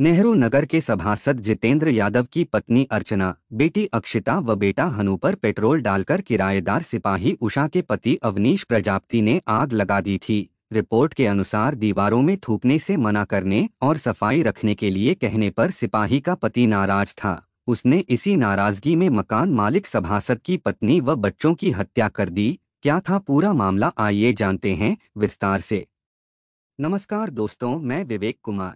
नेहरू नगर के सभासद जितेंद्र यादव की पत्नी अर्चना बेटी अक्षिता व बेटा हनु पर पेट्रोल डालकर किराएदार सिपाही उषा के पति अवनीश प्रजापति ने आग लगा दी थी रिपोर्ट के अनुसार दीवारों में थूकने से मना करने और सफाई रखने के लिए कहने पर सिपाही का पति नाराज था उसने इसी नाराजगी में मकान मालिक सभासद की पत्नी व बच्चों की हत्या कर दी क्या था पूरा मामला आइए जानते हैं विस्तार से नमस्कार दोस्तों मैं विवेक कुमार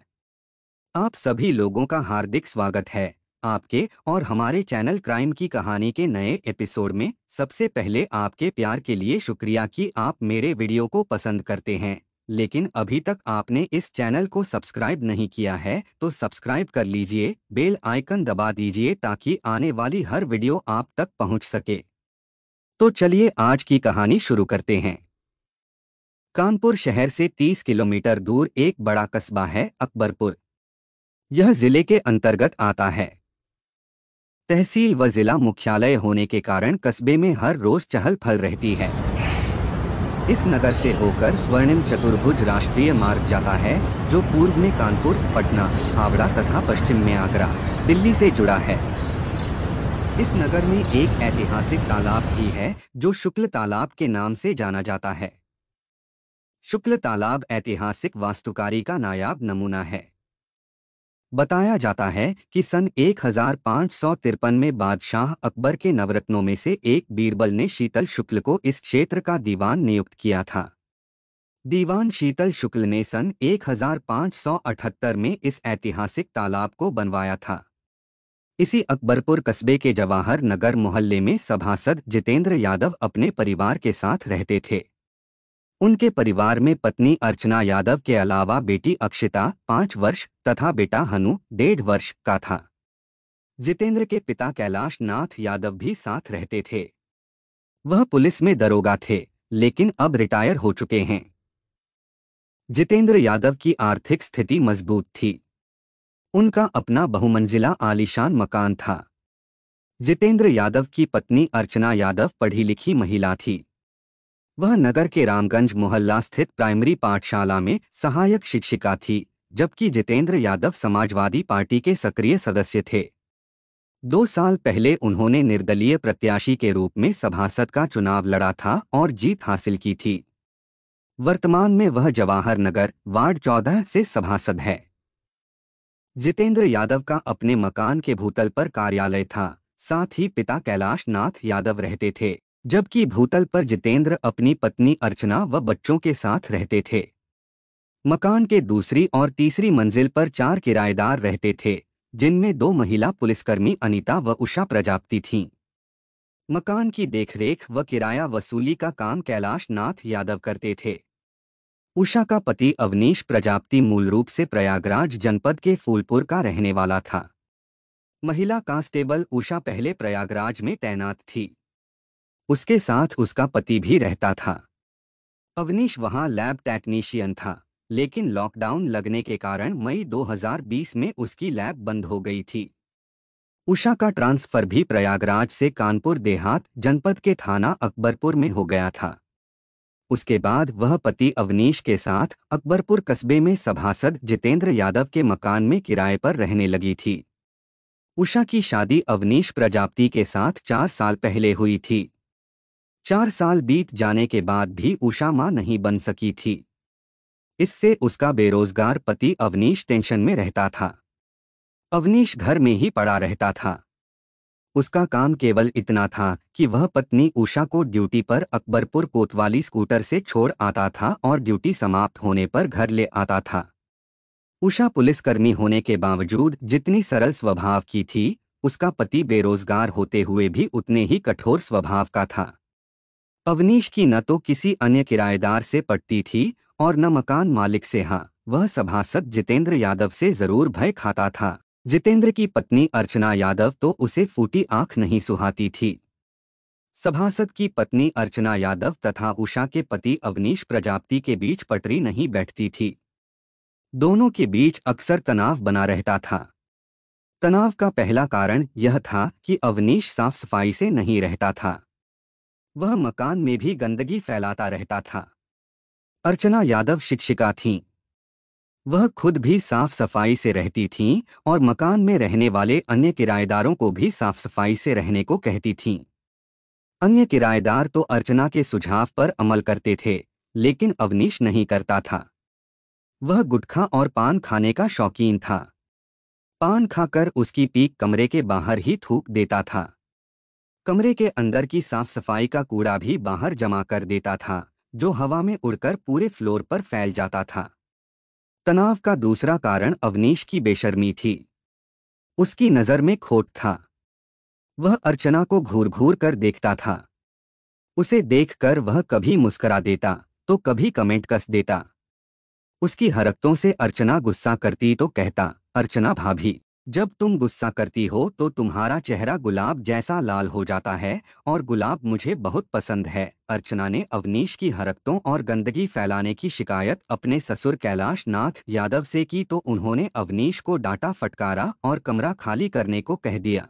आप सभी लोगों का हार्दिक स्वागत है आपके और हमारे चैनल क्राइम की कहानी के नए एपिसोड में सबसे पहले आपके प्यार के लिए शुक्रिया कि आप मेरे वीडियो को पसंद करते हैं लेकिन अभी तक आपने इस चैनल को सब्सक्राइब नहीं किया है तो सब्सक्राइब कर लीजिए बेल आइकन दबा दीजिए ताकि आने वाली हर वीडियो आप तक पहुँच सके तो चलिए आज की कहानी शुरू करते हैं कानपुर शहर से 30 किलोमीटर दूर एक बड़ा कस्बा है अकबरपुर यह जिले के अंतर्गत आता है तहसील व जिला मुख्यालय होने के कारण कस्बे में हर रोज चहल फल रहती है इस नगर से होकर स्वर्णिम चतुर्भुज राष्ट्रीय मार्ग जाता है जो पूर्व में कानपुर पटना हावड़ा तथा पश्चिम में आगरा दिल्ली से जुड़ा है इस नगर में एक ऐतिहासिक तालाब भी है जो शुक्ल तालाब के नाम से जाना जाता है शुक्ल तालाब ऐतिहासिक वास्तुकारी का नायाब नमूना है बताया जाता है कि सन एक में बादशाह अकबर के नवरत्नों में से एक बीरबल ने शीतल शुक्ल को इस क्षेत्र का दीवान नियुक्त किया था दीवान शीतल शुक्ल ने सन 1578 में इस ऐतिहासिक तालाब को बनवाया था इसी अकबरपुर कस्बे के जवाहर नगर मोहल्ले में सभासद जितेंद्र यादव अपने परिवार के साथ रहते थे उनके परिवार में पत्नी अर्चना यादव के अलावा बेटी अक्षिता पाँच वर्ष तथा बेटा हनु डेढ़ वर्ष का था जितेंद्र के पिता कैलाश नाथ यादव भी साथ रहते थे वह पुलिस में दरोगा थे लेकिन अब रिटायर हो चुके हैं जितेंद्र यादव की आर्थिक स्थिति मजबूत थी उनका अपना बहुमंजिला आलीशान मकान था जितेंद्र यादव की पत्नी अर्चना यादव पढ़ी लिखी महिला थी वह नगर के रामगंज मोहल्ला स्थित प्राइमरी पाठशाला में सहायक शिक्षिका थी जबकि जितेंद्र यादव समाजवादी पार्टी के सक्रिय सदस्य थे दो साल पहले उन्होंने निर्दलीय प्रत्याशी के रूप में सभासद का चुनाव लड़ा था और जीत हासिल की थी वर्तमान में वह जवाहर नगर वार्ड चौदह से सभासद है जितेंद्र यादव का अपने मकान के भूतल पर कार्यालय था साथ ही पिता कैलाश नाथ यादव रहते थे जबकि भूतल पर जितेंद्र अपनी पत्नी अर्चना व बच्चों के साथ रहते थे मकान के दूसरी और तीसरी मंजिल पर चार किराएदार रहते थे जिनमें दो महिला पुलिसकर्मी अनिता व उषा प्रजापति थीं मकान की देखरेख व किराया वसूली का काम कैलाश नाथ यादव करते थे उषा का पति अवनीश प्रजापति मूल रूप से प्रयागराज जनपद के फूलपुर का रहने वाला था महिला कांस्टेबल उषा पहले प्रयागराज में तैनात थी उसके साथ उसका पति भी रहता था अवनीश वहां लैब टेक्नीशियन था लेकिन लॉकडाउन लगने के कारण मई 2020 में उसकी लैब बंद हो गई थी उषा का ट्रांसफर भी प्रयागराज से कानपुर देहात जनपद के थाना अकबरपुर में हो गया था उसके बाद वह पति अवनीश के साथ अकबरपुर कस्बे में सभासद जितेंद्र यादव के मकान में किराए पर रहने लगी थी उषा की शादी अवनीश प्रजापति के साथ चार साल पहले हुई थी चार साल बीत जाने के बाद भी उषा मां नहीं बन सकी थी इससे उसका बेरोजगार पति अवनीश टेंशन में रहता था अवनीश घर में ही पड़ा रहता था उसका काम केवल इतना था कि वह पत्नी उषा को ड्यूटी पर अकबरपुर कोतवाली स्कूटर से छोड़ आता था और ड्यूटी समाप्त होने पर घर ले आता था उषा पुलिसकर्मी होने के बावजूद जितनी सरल स्वभाव की थी उसका पति बेरोजगार होते हुए भी उतने ही कठोर स्वभाव का था अवनीश की न तो किसी अन्य किराएदार से पटती थी और न मकान मालिक से हाँ वह सभासद जितेंद्र यादव से जरूर भय खाता था जितेंद्र की पत्नी अर्चना यादव तो उसे फूटी आंख नहीं सुहाती थी सभासद की पत्नी अर्चना यादव तथा उषा के पति अवनीश प्रजापति के बीच पटरी नहीं बैठती थी दोनों के बीच अक्सर तनाव बना रहता था तनाव का पहला कारण यह था कि अवनीश साफ सफाई से नहीं रहता था वह मकान में भी गंदगी फैलाता रहता था अर्चना यादव शिक्षिका थीं वह खुद भी साफ सफाई से रहती थीं और मकान में रहने वाले अन्य किराएदारों को भी साफ सफाई से रहने को कहती थीं अन्य किराएदार तो अर्चना के सुझाव पर अमल करते थे लेकिन अवनीश नहीं करता था वह गुटखा और पान खाने का शौकीन था पान खाकर उसकी पीक कमरे के बाहर ही थूक देता था कमरे के अंदर की साफ सफाई का कूड़ा भी बाहर जमा कर देता था जो हवा में उड़कर पूरे फ्लोर पर फैल जाता था तनाव का दूसरा कारण अवनीश की बेशर्मी थी उसकी नज़र में खोट था वह अर्चना को घूर घूर कर देखता था उसे देखकर वह कभी मुस्करा देता तो कभी कमेंट कस देता उसकी हरकतों से अर्चना गुस्सा करती तो कहता अर्चना भाभी जब तुम गुस्सा करती हो तो तुम्हारा चेहरा गुलाब जैसा लाल हो जाता है और गुलाब मुझे बहुत पसंद है अर्चना ने अवनीश की हरकतों और गंदगी फैलाने की शिकायत अपने ससुर कैलाश नाथ यादव से की तो उन्होंने अवनीश को डांटा फटकारा और कमरा खाली करने को कह दिया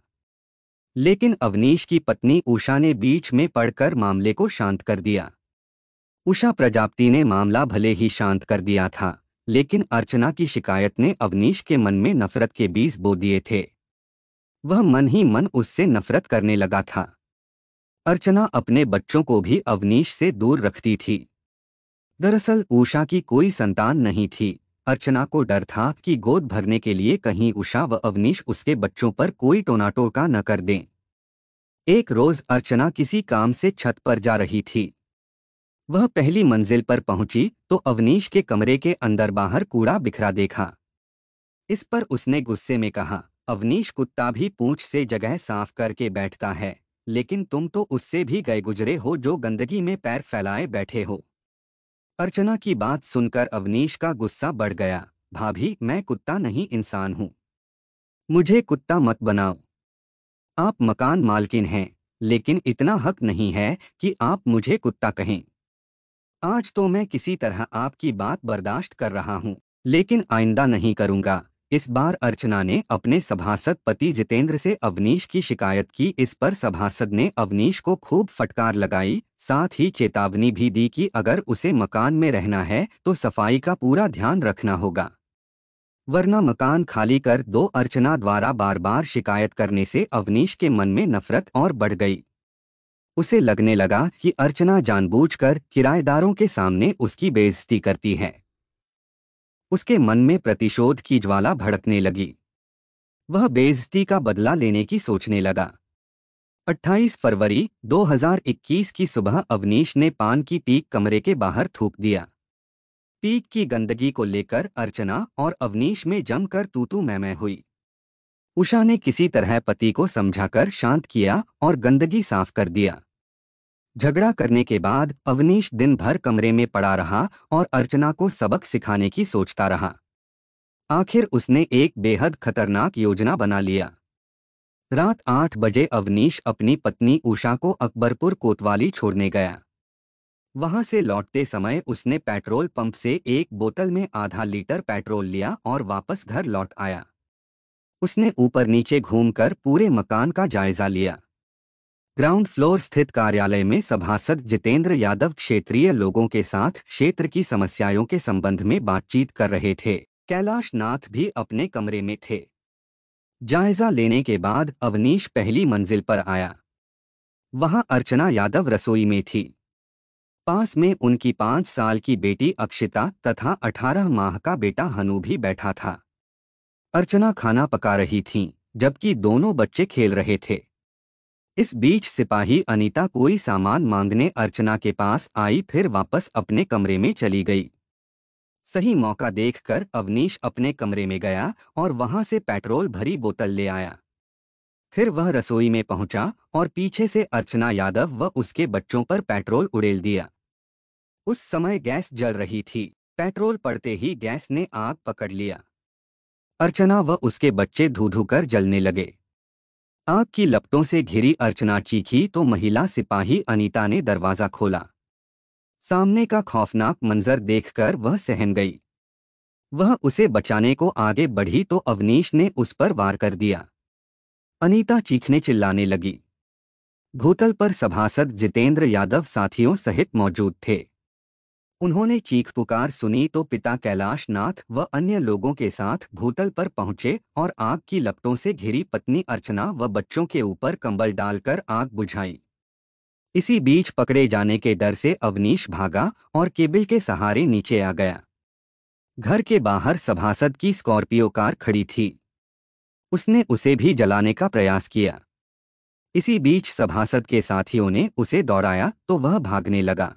लेकिन अवनीश की पत्नी उषा ने बीच में पड़कर मामले को शांत कर दिया उषा प्रजापति ने मामला भले ही शांत कर दिया था लेकिन अर्चना की शिकायत ने अवनीश के मन में नफरत के बीज बो दिए थे वह मन ही मन उससे नफरत करने लगा था अर्चना अपने बच्चों को भी अवनीश से दूर रखती थी दरअसल उषा की कोई संतान नहीं थी अर्चना को डर था कि गोद भरने के लिए कहीं उषा व अवनीश उसके बच्चों पर कोई टोनाटोका न कर दें एक रोज अर्चना किसी काम से छत पर जा रही थी वह पहली मंजिल पर पहुंची तो अवनीश के कमरे के अंदर बाहर कूड़ा बिखरा देखा इस पर उसने गुस्से में कहा अवनीश कुत्ता भी पूंछ से जगह साफ करके बैठता है लेकिन तुम तो उससे भी गए गुजरे हो जो गंदगी में पैर फैलाए बैठे हो अर्चना की बात सुनकर अवनीश का गुस्सा बढ़ गया भाभी मैं कुत्ता नहीं इंसान हूं मुझे कुत्ता मत बनाओ आप मकान मालकिन हैं लेकिन इतना हक नहीं है कि आप मुझे कुत्ता कहें आज तो मैं किसी तरह आपकी बात बर्दाश्त कर रहा हूँ लेकिन आइंदा नहीं करूँगा इस बार अर्चना ने अपने सभासद पति जितेंद्र से अवनीश की शिकायत की इस पर सभासद ने अवनीश को खूब फटकार लगाई साथ ही चेतावनी भी दी कि अगर उसे मकान में रहना है तो सफाई का पूरा ध्यान रखना होगा वरना मकान खाली कर दो अर्चना द्वारा बार बार शिकायत करने से अवनीश के मन में नफरत और बढ़ गई उसे लगने लगा कि अर्चना जानबूझकर किराएदारों के सामने उसकी बेइज्जती करती है उसके मन में प्रतिशोध की ज्वाला भड़कने लगी वह बेइज्जती का बदला लेने की सोचने लगा 28 फरवरी 2021 की सुबह अवनीश ने पान की पीक कमरे के बाहर थूक दिया पीक की गंदगी को लेकर अर्चना और अवनीश में जमकर तूतू मैमय हुई उषा ने किसी तरह पति को समझाकर शांत किया और गंदगी साफ कर दिया झगड़ा करने के बाद अवनीश दिन भर कमरे में पड़ा रहा और अर्चना को सबक सिखाने की सोचता रहा आखिर उसने एक बेहद खतरनाक योजना बना लिया रात आठ बजे अवनीश अपनी पत्नी उषा को अकबरपुर कोतवाली छोड़ने गया वहां से लौटते समय उसने पेट्रोल पंप से एक बोतल में आधा लीटर पेट्रोल लिया और वापस घर लौट आया उसने ऊपर नीचे घूमकर पूरे मकान का जायजा लिया ग्राउंड फ्लोर स्थित कार्यालय में सभासद जितेंद्र यादव क्षेत्रीय लोगों के साथ क्षेत्र की समस्याओं के संबंध में बातचीत कर रहे थे कैलाश नाथ भी अपने कमरे में थे जायजा लेने के बाद अवनीश पहली मंजिल पर आया वहां अर्चना यादव रसोई में थी पास में उनकी पांच साल की बेटी अक्षिता तथा अठारह माह का बेटा हनु भी बैठा था अर्चना खाना पका रही थी जबकि दोनों बच्चे खेल रहे थे इस बीच सिपाही अनीता कोई सामान मांगने अर्चना के पास आई फिर वापस अपने कमरे में चली गई सही मौका देखकर अवनीश अपने कमरे में गया और वहां से पेट्रोल भरी बोतल ले आया फिर वह रसोई में पहुंचा और पीछे से अर्चना यादव व उसके बच्चों पर पेट्रोल उड़ेल दिया उस समय गैस जल रही थी पेट्रोल पड़ते ही गैस ने आग पकड़ लिया अर्चना व उसके बच्चे धू धू कर जलने लगे आग की लपटों से घिरी अर्चना चीखी तो महिला सिपाही अनीता ने दरवाजा खोला सामने का खौफनाक मंजर देखकर वह सहम गई वह उसे बचाने को आगे बढ़ी तो अवनीश ने उस पर वार कर दिया अनीता चीखने चिल्लाने लगी भूतल पर सभासद जितेंद्र यादव साथियों सहित मौजूद थे उन्होंने चीख पुकार सुनी तो पिता कैलाश नाथ व अन्य लोगों के साथ भूतल पर पहुंचे और आग की लपटों से घिरी पत्नी अर्चना व बच्चों के ऊपर कंबल डालकर आग बुझाई इसी बीच पकड़े जाने के डर से अवनीश भागा और केबिल के सहारे नीचे आ गया घर के बाहर सभासद की स्कॉर्पियो कार खड़ी थी उसने उसे भी जलाने का प्रयास किया इसी बीच सभासद के साथियों ने उसे दौड़ाया तो वह भागने लगा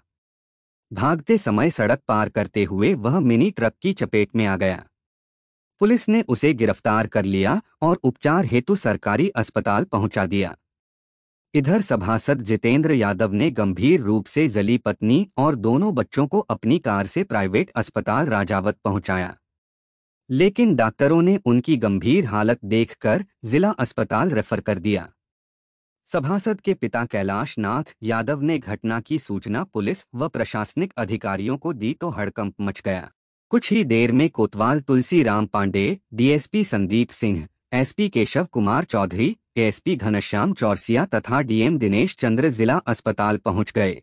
भागते समय सड़क पार करते हुए वह मिनी ट्रक की चपेट में आ गया पुलिस ने उसे गिरफ्तार कर लिया और उपचार हेतु सरकारी अस्पताल पहुंचा दिया इधर सभासद जितेंद्र यादव ने गंभीर रूप से जली पत्नी और दोनों बच्चों को अपनी कार से प्राइवेट अस्पताल राजावत पहुंचाया लेकिन डॉक्टरों ने उनकी गंभीर हालत देखकर जिला अस्पताल रेफर कर दिया सभासद के पिता कैलाश नाथ यादव ने घटना की सूचना पुलिस व प्रशासनिक अधिकारियों को दी तो हड़कंप मच गया कुछ ही देर में कोतवाल Tulsi Ram Pandey DSP Sandeep Singh SP Keshav Kumar Chaudhary ASP Ghanshyam Chaurasia तथा डीएम दिनेश चंद्र जिला अस्पताल पहुंच गए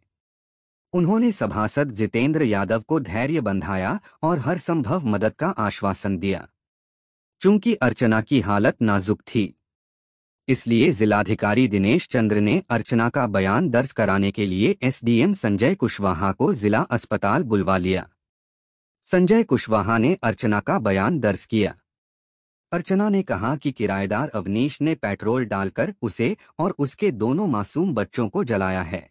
उन्होंने सभासद जितेंद्र यादव को धैर्य बंधाया और हर संभव मदद का आश्वासन दिया चूंकि अर्चना की हालत नाजुक थी इसलिए जिलाधिकारी दिनेश चंद्र ने अर्चना का बयान दर्ज कराने के लिए एसडीएम संजय कुशवाहा को जिला अस्पताल बुलवा लिया संजय कुशवाहा ने अर्चना का बयान दर्ज किया अर्चना ने कहा कि किराएदार अवनीश ने पेट्रोल डालकर उसे और उसके दोनों मासूम बच्चों को जलाया है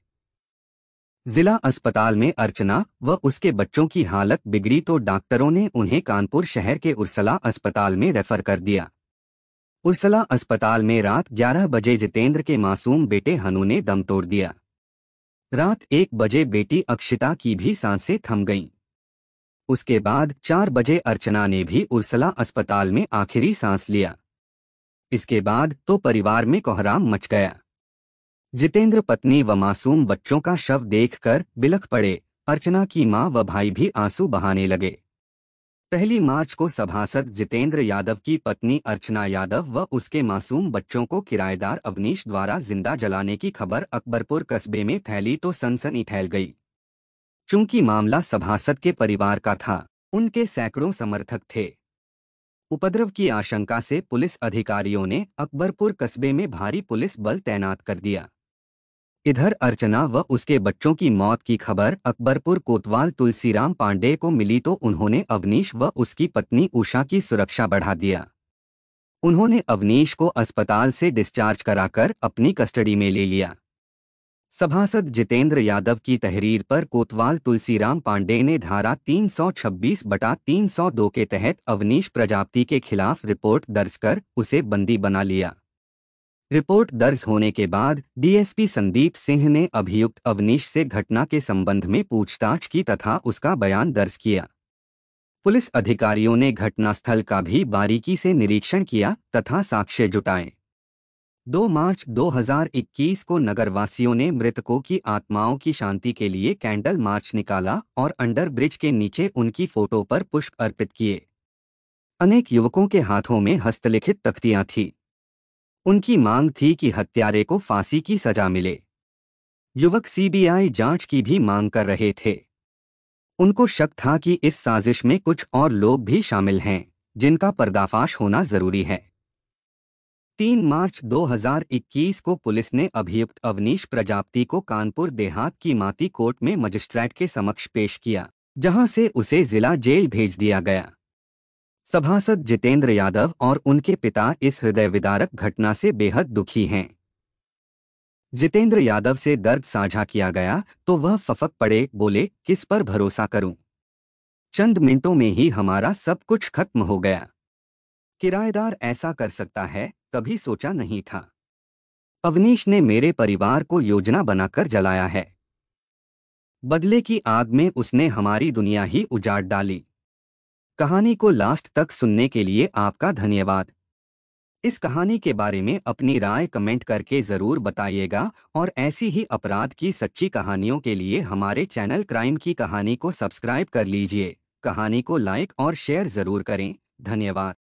जिला अस्पताल में अर्चना व उसके बच्चों की हालत बिगड़ी तो डॉक्टरों ने उन्हें कानपुर शहर के उर्सला अस्पताल में रेफर कर दिया उर्सला अस्पताल में रात 11 बजे जितेंद्र के मासूम बेटे हनु ने दम तोड़ दिया रात एक बजे बेटी अक्षिता की भी सांसें थम गईं। उसके बाद चार बजे अर्चना ने भी उर्सला अस्पताल में आखिरी सांस लिया इसके बाद तो परिवार में कोहराम मच गया जितेंद्र पत्नी व मासूम बच्चों का शव देखकर बिलख पड़े अर्चना की माँ व भाई भी आंसू बहाने लगे पहली मार्च को सभासद जितेंद्र यादव की पत्नी अर्चना यादव व उसके मासूम बच्चों को किराएदार अवनीश द्वारा जिंदा जलाने की खबर अकबरपुर कस्बे में फैली तो सनसनी फैल गई चूंकि मामला सभासद के परिवार का था उनके सैकड़ों समर्थक थे उपद्रव की आशंका से पुलिस अधिकारियों ने अकबरपुर कस्बे में भारी पुलिस बल तैनात कर दिया इधर अर्चना व उसके बच्चों की मौत की खबर अकबरपुर कोतवाल तुलसीराम पांडे को मिली तो उन्होंने अवनीश व उसकी पत्नी उषा की सुरक्षा बढ़ा दिया उन्होंने अवनीश को अस्पताल से डिस्चार्ज कराकर अपनी कस्टडी में ले लिया सभासद जितेंद्र यादव की तहरीर पर कोतवाल तुलसीराम पांडे ने धारा 326 बटा तीन के तहत अवनीश प्रजापति के खिलाफ रिपोर्ट दर्ज कर उसे बंदी बना लिया रिपोर्ट दर्ज होने के बाद डीएसपी संदीप सिंह ने अभियुक्त अवनीश से घटना के संबंध में पूछताछ की तथा उसका बयान दर्ज किया पुलिस अधिकारियों ने घटनास्थल का भी बारीकी से निरीक्षण किया तथा साक्ष्य जुटाए 2 मार्च 2021 को नगरवासियों ने मृतकों की आत्माओं की शांति के लिए कैंडल मार्च निकाला और अंडर ब्रिज के नीचे उनकी फोटो पर पुष्प अर्पित किए अनेक युवकों के हाथों में हस्तलिखित तख्तियां थीं उनकी मांग थी कि हत्यारे को फांसी की सजा मिले युवक सीबीआई जांच की भी मांग कर रहे थे उनको शक था कि इस साजिश में कुछ और लोग भी शामिल हैं जिनका पर्दाफाश होना जरूरी है 3 मार्च 2021 को पुलिस ने अभियुक्त अवनीश प्रजापति को कानपुर देहात की माती कोर्ट में मजिस्ट्रेट के समक्ष पेश किया जहां से उसे जिला जेल भेज दिया गया सभासद जितेंद्र यादव और उनके पिता इस हृदय विदारक घटना से बेहद दुखी हैं जितेंद्र यादव से दर्द साझा किया गया तो वह फफक पड़े बोले किस पर भरोसा करूं चंद मिनटों में ही हमारा सब कुछ खत्म हो गया किराएदार ऐसा कर सकता है कभी सोचा नहीं था अवनीश ने मेरे परिवार को योजना बनाकर जलाया है बदले की आग में उसने हमारी दुनिया ही उजाड़ डाली कहानी को लास्ट तक सुनने के लिए आपका धन्यवाद इस कहानी के बारे में अपनी राय कमेंट करके ज़रूर बताइएगा और ऐसी ही अपराध की सच्ची कहानियों के लिए हमारे चैनल क्राइम की कहानी को सब्सक्राइब कर लीजिए कहानी को लाइक और शेयर ज़रूर करें धन्यवाद